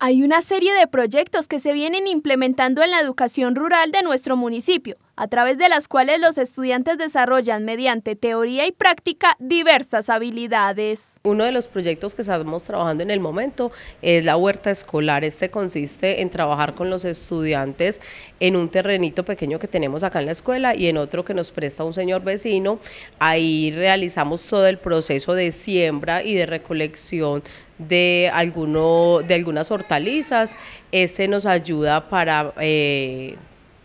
Hay una serie de proyectos que se vienen implementando en la educación rural de nuestro municipio a través de las cuales los estudiantes desarrollan mediante teoría y práctica diversas habilidades. Uno de los proyectos que estamos trabajando en el momento es la huerta escolar. Este consiste en trabajar con los estudiantes en un terrenito pequeño que tenemos acá en la escuela y en otro que nos presta un señor vecino. Ahí realizamos todo el proceso de siembra y de recolección de, de algunas hortalizas. Este nos ayuda para eh,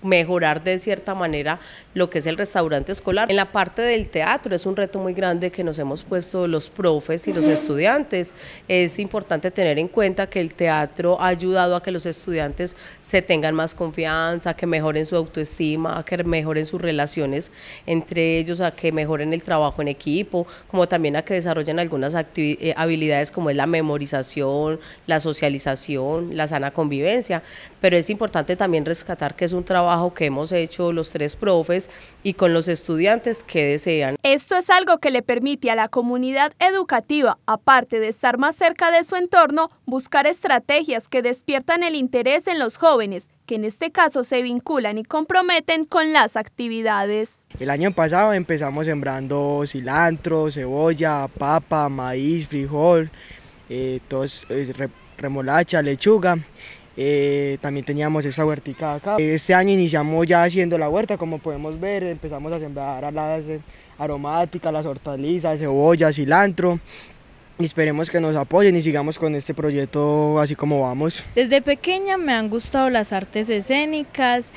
mejorar de cierta manera lo que es el restaurante escolar. En la parte del teatro es un reto muy grande que nos hemos puesto los profes y los estudiantes. Es importante tener en cuenta que el teatro ha ayudado a que los estudiantes se tengan más confianza, que mejoren su autoestima, que mejoren sus relaciones entre ellos, a que mejoren el trabajo en equipo, como también a que desarrollen algunas eh, habilidades como es la memorización, la socialización, la sana convivencia. Pero es importante también rescatar que es un trabajo que hemos hecho los tres profes y con los estudiantes que desean. Esto es algo que le permite a la comunidad educativa, aparte de estar más cerca de su entorno, buscar estrategias que despiertan el interés en los jóvenes, que en este caso se vinculan y comprometen con las actividades. El año pasado empezamos sembrando cilantro, cebolla, papa, maíz, frijol, eh, eh, remolacha, lechuga eh, también teníamos esa huertica acá. Este año iniciamos ya haciendo la huerta, como podemos ver, empezamos a sembrar las eh, aromáticas, las hortalizas, cebolla, cilantro. Y esperemos que nos apoyen y sigamos con este proyecto así como vamos. Desde pequeña me han gustado las artes escénicas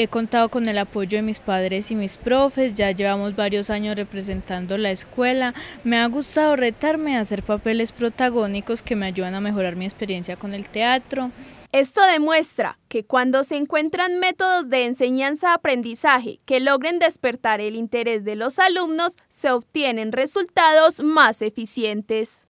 He contado con el apoyo de mis padres y mis profes, ya llevamos varios años representando la escuela. Me ha gustado retarme a hacer papeles protagónicos que me ayudan a mejorar mi experiencia con el teatro. Esto demuestra que cuando se encuentran métodos de enseñanza-aprendizaje que logren despertar el interés de los alumnos, se obtienen resultados más eficientes.